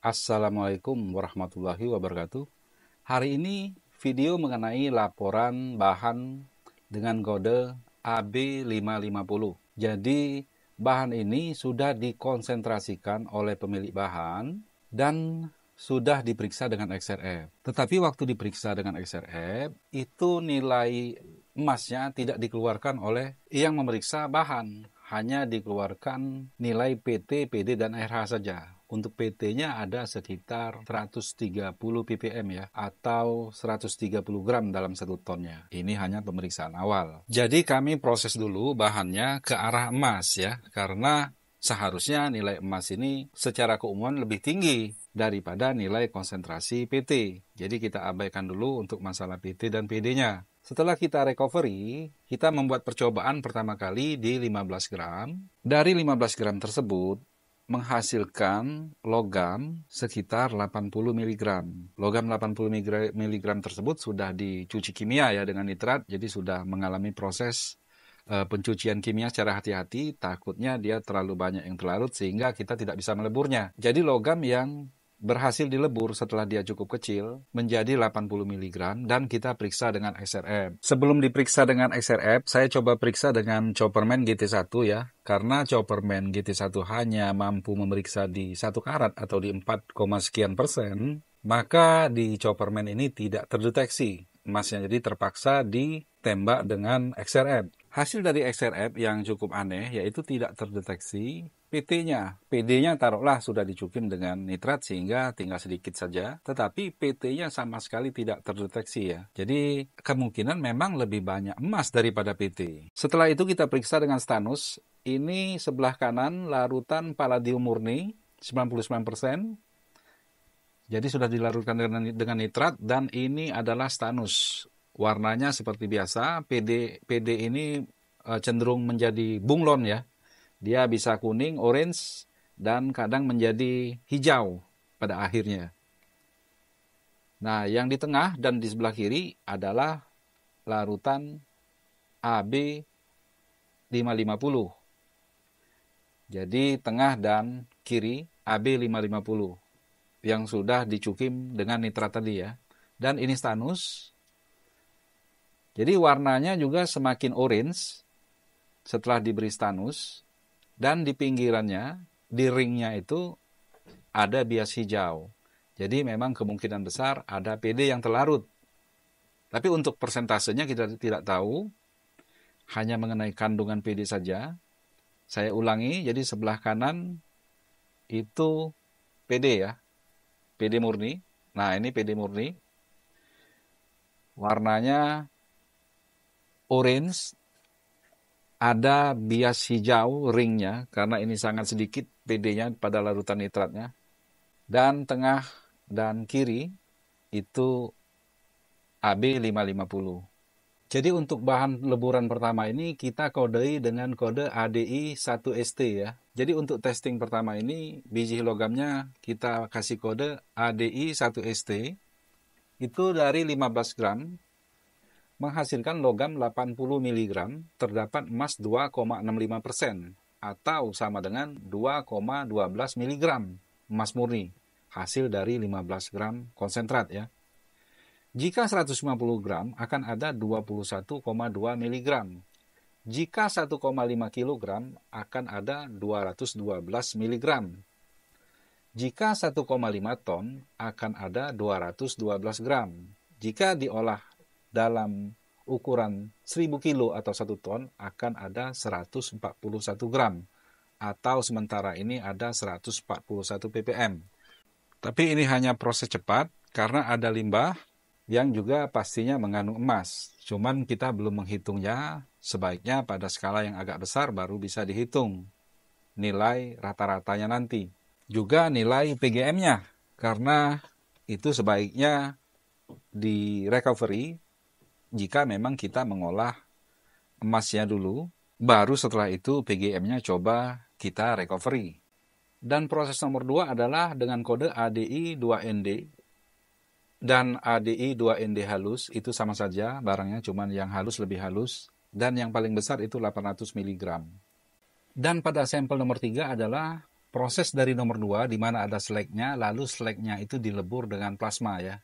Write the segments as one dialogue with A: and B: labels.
A: Assalamualaikum warahmatullahi wabarakatuh. Hari ini video mengenai laporan bahan dengan kode AB550. Jadi bahan ini sudah dikonsentrasikan oleh pemilik bahan dan sudah diperiksa dengan XRF. Tetapi waktu diperiksa dengan XRF itu nilai emasnya tidak dikeluarkan oleh yang memeriksa bahan, hanya dikeluarkan nilai PT, PD dan RH saja. Untuk PT-nya ada sekitar 130 ppm ya, atau 130 gram dalam satu tonnya. Ini hanya pemeriksaan awal. Jadi kami proses dulu bahannya ke arah emas ya, karena seharusnya nilai emas ini secara keumuman lebih tinggi daripada nilai konsentrasi PT. Jadi kita abaikan dulu untuk masalah PT dan PD-nya. Setelah kita recovery, kita membuat percobaan pertama kali di 15 gram. Dari 15 gram tersebut, menghasilkan logam sekitar 80 mg. Logam 80 mg tersebut sudah dicuci kimia ya dengan nitrat, jadi sudah mengalami proses eh, pencucian kimia secara hati-hati, takutnya dia terlalu banyak yang terlarut sehingga kita tidak bisa meleburnya. Jadi logam yang berhasil dilebur setelah dia cukup kecil menjadi 80 mg dan kita periksa dengan XRF. Sebelum diperiksa dengan XRF, saya coba periksa dengan Chopperman GT1 ya. Karena Chopperman GT1 hanya mampu memeriksa di 1 karat atau di 4, sekian persen, maka di Chopperman ini tidak terdeteksi emasnya. Jadi terpaksa ditembak dengan XRF. Hasil dari XRF yang cukup aneh yaitu tidak terdeteksi PT-nya. PD-nya taruhlah sudah dicukim dengan nitrat sehingga tinggal sedikit saja, tetapi PT-nya sama sekali tidak terdeteksi ya. Jadi kemungkinan memang lebih banyak emas daripada PT. Setelah itu kita periksa dengan stanus, ini sebelah kanan larutan paladium murni 99%. Jadi sudah dilarutkan dengan nitrat dan ini adalah stanus warnanya seperti biasa. PD PD ini eh, cenderung menjadi bunglon ya. Dia bisa kuning, orange, dan kadang menjadi hijau pada akhirnya. Nah, yang di tengah dan di sebelah kiri adalah larutan AB 550. Jadi tengah dan kiri AB 550 yang sudah dicukim dengan nitrat tadi ya. Dan ini stanus jadi warnanya juga semakin orange setelah diberi stanus dan di pinggirannya, di ringnya itu ada bias hijau. Jadi memang kemungkinan besar ada PD yang terlarut. Tapi untuk persentasenya kita tidak tahu, hanya mengenai kandungan PD saja. Saya ulangi, jadi sebelah kanan itu PD ya, PD murni. Nah ini PD murni. Warnanya orange, ada bias hijau ringnya karena ini sangat sedikit PD-nya pada larutan nitratnya. Dan tengah dan kiri itu AB550. Jadi untuk bahan leburan pertama ini kita kodei dengan kode ADI 1ST ya. Jadi untuk testing pertama ini biji logamnya kita kasih kode ADI 1ST itu dari 15 gram menghasilkan logam 80 mg terdapat emas 2,65% persen atau sama dengan 2,12 mg emas murni hasil dari 15 gram konsentrat ya. Jika 150 gram akan ada 21,2 mg. Jika 1,5 kg akan ada 212 mg. Jika 1,5 ton akan ada 212 gram. Jika diolah dalam ukuran 1000 kilo atau 1 ton akan ada 141 gram atau sementara ini ada 141 ppm. Tapi ini hanya proses cepat karena ada limbah yang juga pastinya mengandung emas. Cuman kita belum menghitungnya, sebaiknya pada skala yang agak besar baru bisa dihitung nilai rata-ratanya nanti. Juga nilai PGM-nya karena itu sebaiknya di recovery jika memang kita mengolah emasnya dulu, baru setelah itu PGM-nya coba kita recovery. Dan proses nomor dua adalah dengan kode ADI2ND dan ADI2ND halus itu sama saja barangnya cuman yang halus lebih halus dan yang paling besar itu 800 mg. Dan pada sampel nomor tiga adalah proses dari nomor dua di mana ada seleknya lalu seleknya itu dilebur dengan plasma ya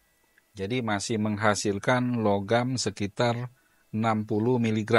A: jadi masih menghasilkan logam sekitar 60 mg.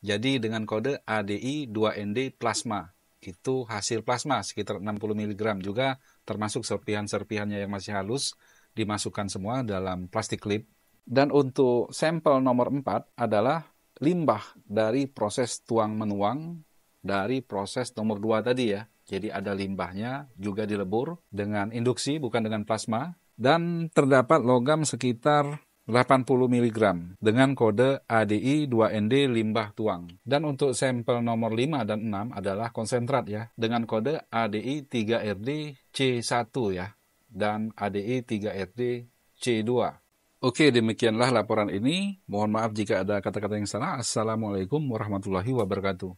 A: Jadi dengan kode ADI2ND plasma. Itu hasil plasma sekitar 60 mg juga termasuk serpihan-serpihannya yang masih halus dimasukkan semua dalam plastik klip. Dan untuk sampel nomor 4 adalah limbah dari proses tuang menuang dari proses nomor 2 tadi ya. Jadi ada limbahnya juga dilebur dengan induksi bukan dengan plasma dan terdapat logam sekitar 80 mg dengan kode ADI2ND limbah tuang. Dan untuk sampel nomor 5 dan 6 adalah konsentrat ya dengan kode ADI3RD C1 ya dan ADI3RD C2. Oke, demikianlah laporan ini. Mohon maaf jika ada kata-kata yang salah. Assalamualaikum warahmatullahi wabarakatuh.